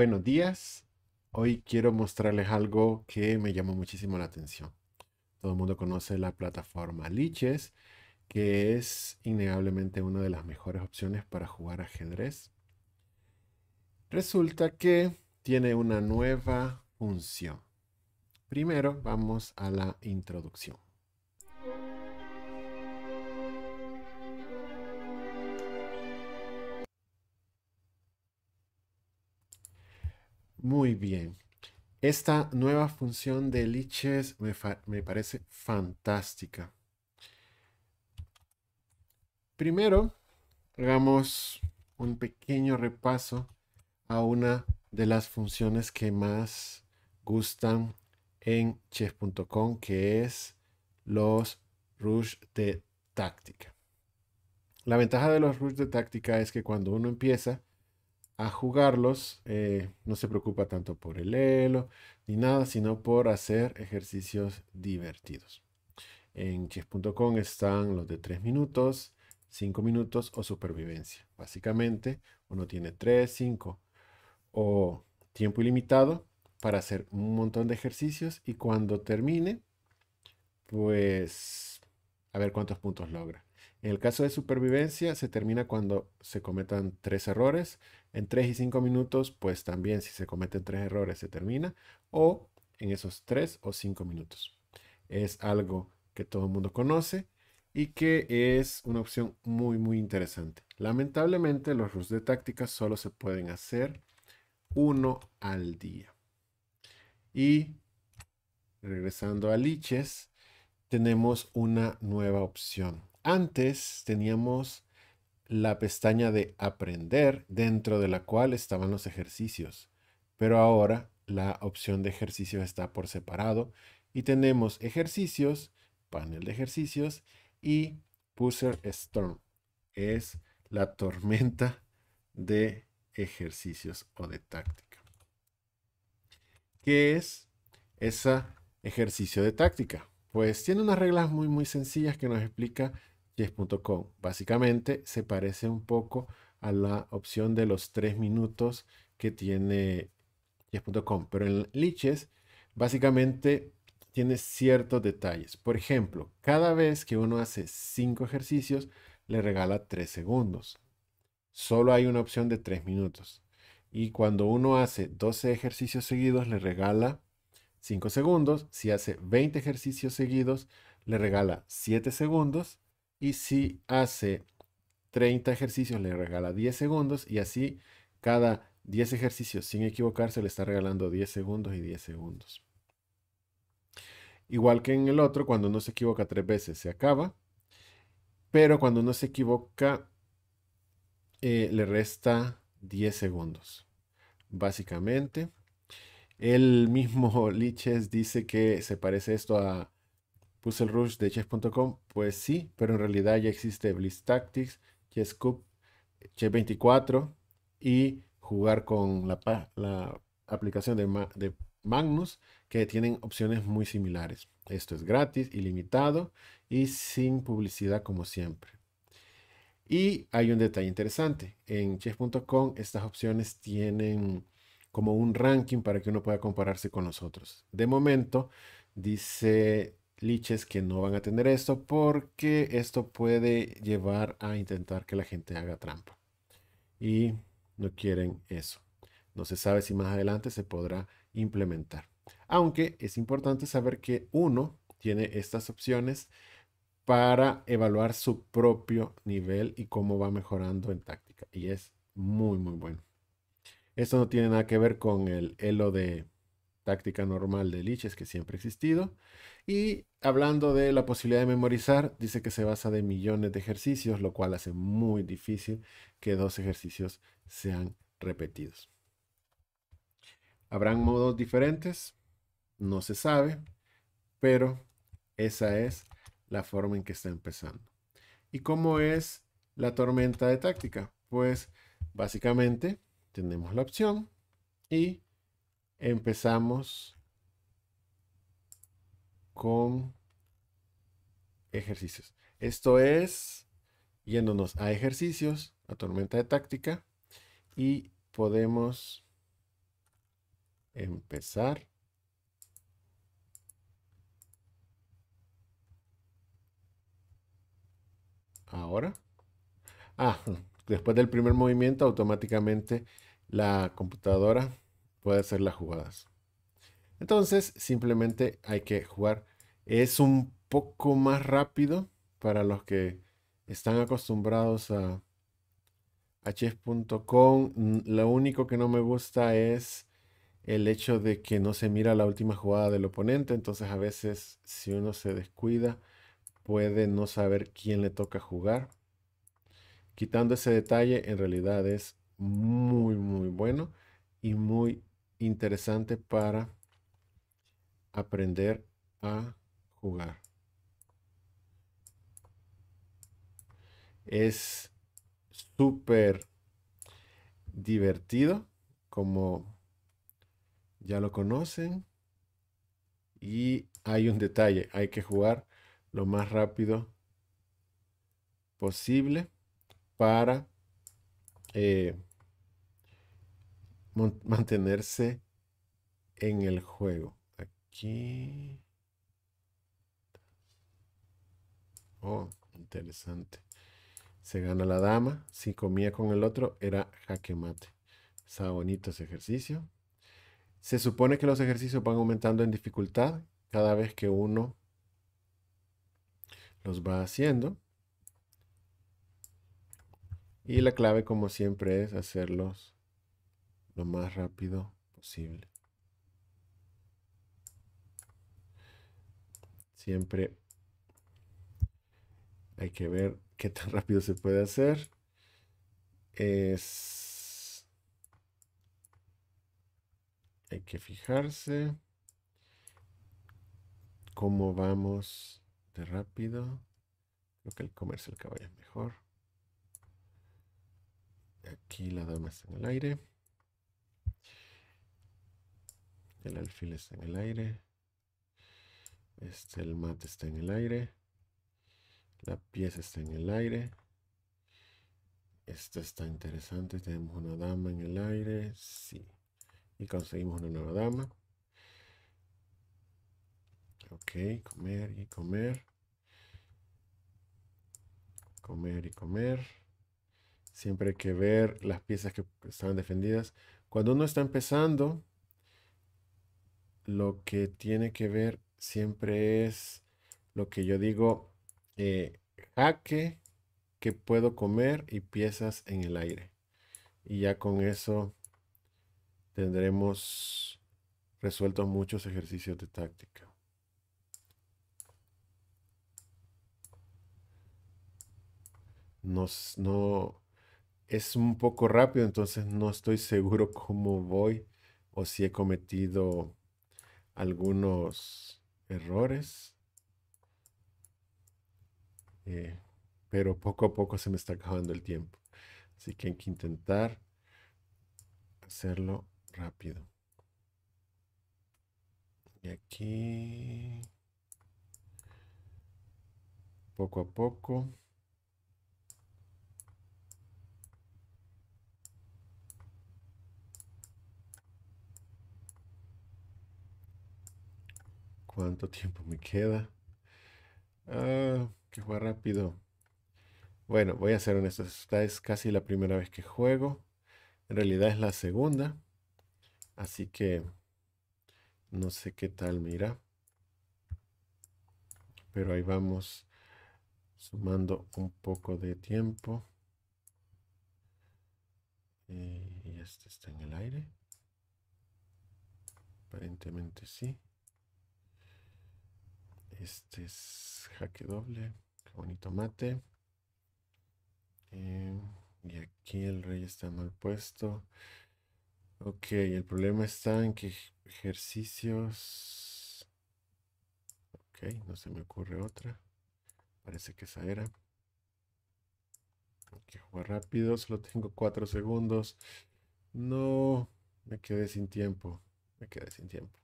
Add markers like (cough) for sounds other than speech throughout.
Buenos días. Hoy quiero mostrarles algo que me llamó muchísimo la atención. Todo el mundo conoce la plataforma Liches, que es innegablemente una de las mejores opciones para jugar ajedrez. Resulta que tiene una nueva función. Primero vamos a la introducción. Muy bien. Esta nueva función de liches me, parece fantástica. Primero, hagamos un pequeño repaso a una de las funciones que más gustan en chess.com, que es los rush de táctica. La ventaja de los rush de táctica es que cuando uno empieza, a jugarlos, eh, no se preocupa tanto por el elo ni nada, sino por hacer ejercicios divertidos. En chess.com están los de 3 minutos, 5 minutos o supervivencia. Básicamente, uno tiene 3, 5 o tiempo ilimitado para hacer un montón de ejercicios y cuando termine, pues a ver cuántos puntos logra. En el caso de supervivencia se termina cuando se cometan tres errores. En tres y cinco minutos, pues también si se cometen tres errores se termina. O en esos tres o cinco minutos. Es algo que todo el mundo conoce y que es una opción muy muy interesante. Lamentablemente los rules de táctica solo se pueden hacer uno al día. Y regresando a Liches, tenemos una nueva opción antes teníamos la pestaña de aprender dentro de la cual estaban los ejercicios, pero ahora la opción de ejercicios está por separado y tenemos ejercicios, panel de ejercicios y Pusher Storm. Es la tormenta de ejercicios o de táctica. ¿Qué es ese ejercicio de táctica? Pues tiene unas reglas muy muy sencillas que nos explica 10.com. Básicamente se parece un poco a la opción de los 3 minutos que tiene 10.com, pero en Liches básicamente tiene ciertos detalles. Por ejemplo, cada vez que uno hace 5 ejercicios, le regala 3 segundos. Solo hay una opción de 3 minutos. Y cuando uno hace 12 ejercicios seguidos, le regala 5 segundos. Si hace 20 ejercicios seguidos, le regala 7 segundos. Y si hace 30 ejercicios, le regala 10 segundos y así cada 10 ejercicios, sin equivocarse, le está regalando 10 segundos y 10 segundos. Igual que en el otro, cuando uno se equivoca tres veces se acaba, pero cuando no se equivoca eh, le resta 10 segundos. Básicamente, el mismo (laughs) Liches dice que se parece esto a el Rush de chess.com, pues sí, pero en realidad ya existe Blitz Tactics, Chess Chess 24 y jugar con la, aplicación de, de Magnus que tienen opciones muy similares. Esto es gratis, ilimitado y sin publicidad como siempre. Y hay un detalle interesante. En chess.com estas opciones tienen como un ranking para que uno pueda compararse con los otros. De momento, dice liches que no van a tener esto porque esto puede llevar a intentar que la gente haga trampa. Y no quieren eso. No se sabe si más adelante se podrá implementar. Aunque es importante saber que uno tiene estas opciones para evaluar su propio nivel y cómo va mejorando en táctica. Y es muy, muy bueno. Esto no tiene nada que ver con el elo de táctica normal de liches que siempre ha existido, y hablando de la posibilidad de memorizar, dice que se basa de millones de ejercicios, lo cual hace muy difícil que dos ejercicios sean repetidos. ¿Habrán modos diferentes? No se sabe, pero esa es la forma en que está empezando. ¿Y cómo es la tormenta de táctica? Pues básicamente tenemos la opción y empezamos con ejercicios. Esto es yéndonos a ejercicios, a tormenta de táctica, y podemos empezar. Ahora. Ah, (laughs) después del primer movimiento automáticamente la computadora puede hacer las jugadas. Entonces simplemente hay que jugar es un poco más rápido para los que están acostumbrados a, chess.com. Lo único que no me gusta es el hecho de que no se mira la última jugada del oponente. Entonces a veces si uno se descuida puede no saber quién le toca jugar. Quitando ese detalle, en realidad es muy, muy bueno y muy interesante para aprender a jugar. Es súper divertido, como ya lo conocen. Y hay un detalle, hay que jugar lo más rápido posible para eh, (laughs) mantenerse en el juego. Aquí. Oh, interesante. Se gana la dama. Si comía con el otro, era jaque mate. Está bonito ese ejercicio. Se supone que los ejercicios van aumentando en dificultad cada vez que uno los va haciendo. Y la clave, como siempre, es hacerlos lo más rápido posible. Siempre hay que ver qué tan (laughs) rápido se puede hacer. Es... Hay que fijarse. ¿Cómo vamos de rápido? Creo que el comercio del caballo es mejor. Aquí la dama está en el aire. El alfil está en el aire. Este, el mate está en el aire. La pieza está en el aire. Esta está interesante. Tenemos una dama en el aire. Sí. Y conseguimos una nueva dama. Ok, comer y comer. Comer y comer. Siempre hay que ver las piezas que están defendidas. Cuando uno está empezando, lo que tiene que ver siempre es lo que yo digo eh, jaque que puedo comer y piezas en el aire. Y ya con eso tendremos resueltos muchos ejercicios de táctica. no, es un poco rápido, entonces no estoy seguro (laughs) cómo voy o si he cometido algunos errores. Eh, pero poco a poco se me está acabando el tiempo. Así que hay que intentar hacerlo rápido. Y aquí, poco a poco. ¿Cuánto tiempo me queda? ah que fue rápido. Bueno, voy a ser honesto. Esta es casi la primera vez que juego. En realidad es la segunda. Así que no sé qué tal, me irá Pero ahí vamos sumando un poco de tiempo. Eh, y este está en el aire. Aparentemente sí. Este es jaque doble. Qué bonito mate. Eh, y aquí el rey está mal puesto. Ok, el problema está en que ejercicios... Ok, no se me ocurre otra. Parece que esa era. Hay que jugar rápido, solo tengo cuatro segundos. No, me quedé sin tiempo. Me quedé sin tiempo.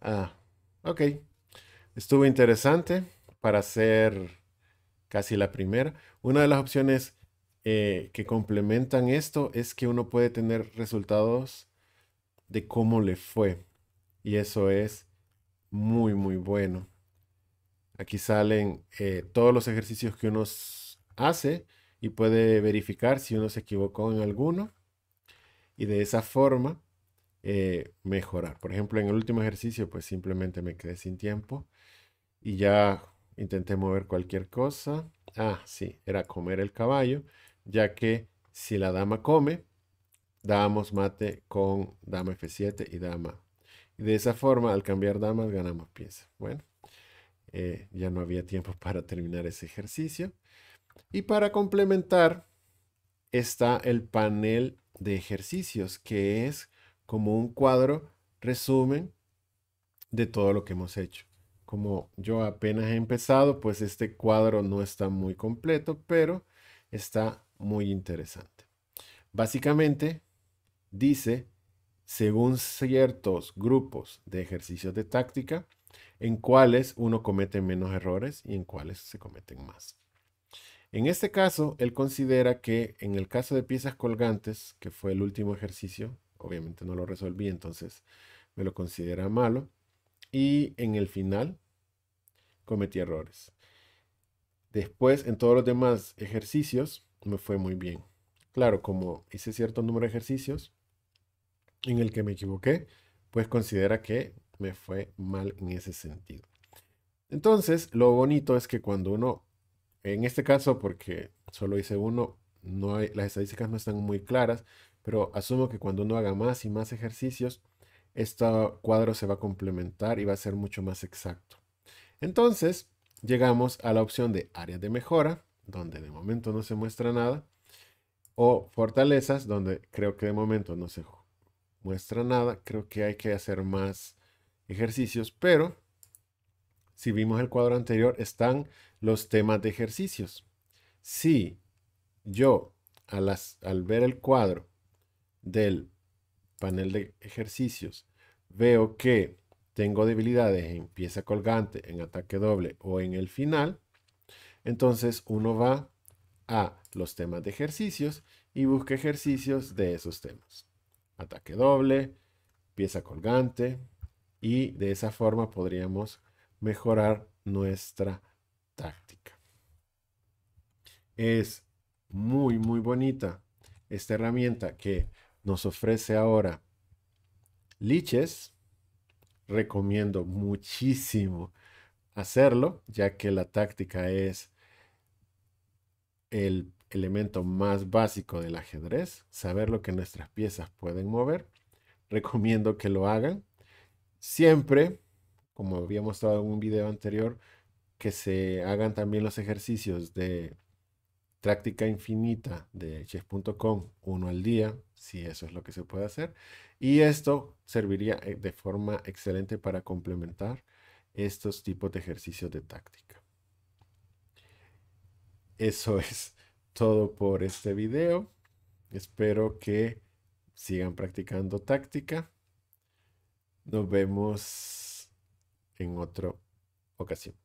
Ah, ok. Estuvo interesante para hacer casi la primera. Una de las opciones eh, que complementan esto es que uno puede tener resultados de cómo le fue. Y eso es muy, muy bueno. Aquí salen eh, todos los ejercicios que uno hace y puede verificar si uno se equivocó en alguno y de esa forma eh, mejorar. Por ejemplo, en el último ejercicio pues simplemente me quedé sin tiempo y ya intenté mover cualquier cosa. Ah, sí, era comer el caballo, ya que si la dama come, damos mate con dama F7 y dama. Y de esa forma, al cambiar damas, ganamos pieza. Bueno, eh, ya no había tiempo (laughs) para terminar ese ejercicio. Y para complementar, está el panel de ejercicios, que es como un cuadro resumen de todo lo que hemos hecho como yo apenas he empezado, pues este cuadro no está muy completo, pero está muy interesante. Básicamente dice, según ciertos grupos de ejercicios de táctica, en cuáles uno comete menos errores y en cuáles se cometen más. En este caso, él considera que en el caso de piezas colgantes, que fue el último ejercicio, obviamente no lo resolví, entonces me lo considera malo, y en el final cometí errores. Después, en todos los demás ejercicios, me fue muy bien. Claro, como hice cierto número de ejercicios en el que me equivoqué, pues considera que me fue mal en ese sentido. Entonces, lo bonito es que cuando uno, en este caso, porque solo hice uno, no hay, las estadísticas no están muy claras, pero asumo que cuando uno haga más y más ejercicios, este cuadro se va a complementar y va a ser mucho más exacto. Entonces, llegamos a la opción de áreas de mejora, donde de momento no se muestra nada, o fortalezas, donde creo que de momento no se muestra nada. Creo que hay que hacer más ejercicios, pero si vimos el cuadro anterior, están los temas de ejercicios. Si yo al, al ver el cuadro del panel de ejercicios veo que tengo debilidades en pieza colgante, en ataque doble o en el final, entonces uno va a los temas de ejercicios y busca ejercicios de esos temas. Ataque doble, pieza colgante y de esa forma podríamos mejorar nuestra táctica. Es muy, muy bonita esta herramienta que nos ofrece ahora Liches recomiendo muchísimo hacerlo, ya que la táctica es el elemento más básico del ajedrez, saber lo que nuestras piezas pueden mover. Recomiendo que lo hagan. Siempre, como había mostrado en un video anterior, que se hagan también los ejercicios de práctica infinita de chess.com, uno al día, si eso es lo que se puede hacer. Y esto serviría eh, de forma excelente para complementar estos tipos de ejercicios de táctica. Eso (laughs) es todo por este video. Espero que sigan practicando táctica. Nos vemos en otra ocasión.